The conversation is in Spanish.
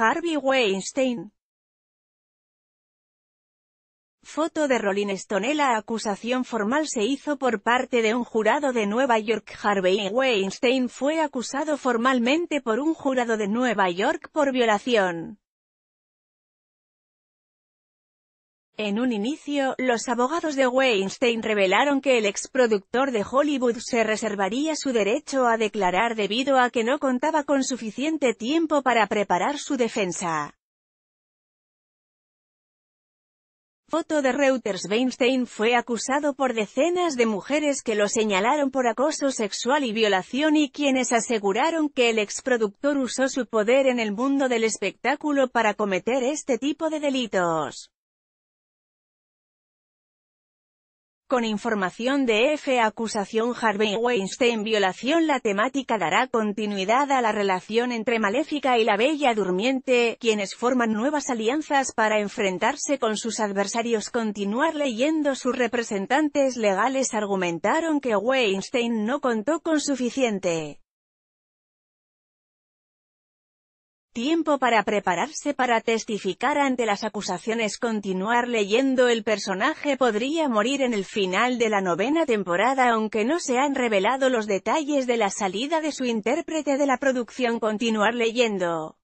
Harvey Weinstein. Foto de Rolling Stone La acusación formal se hizo por parte de un jurado de Nueva York. Harvey Weinstein fue acusado formalmente por un jurado de Nueva York por violación En un inicio, los abogados de Weinstein revelaron que el exproductor de Hollywood se reservaría su derecho a declarar debido a que no contaba con suficiente tiempo para preparar su defensa. Foto de Reuters Weinstein fue acusado por decenas de mujeres que lo señalaron por acoso sexual y violación y quienes aseguraron que el exproductor usó su poder en el mundo del espectáculo para cometer este tipo de delitos. Con información de F. Acusación Harvey Weinstein Violación La temática dará continuidad a la relación entre Maléfica y la Bella Durmiente, quienes forman nuevas alianzas para enfrentarse con sus adversarios. Continuar leyendo sus representantes legales argumentaron que Weinstein no contó con suficiente Tiempo para prepararse para testificar ante las acusaciones Continuar leyendo El personaje podría morir en el final de la novena temporada aunque no se han revelado los detalles de la salida de su intérprete de la producción Continuar leyendo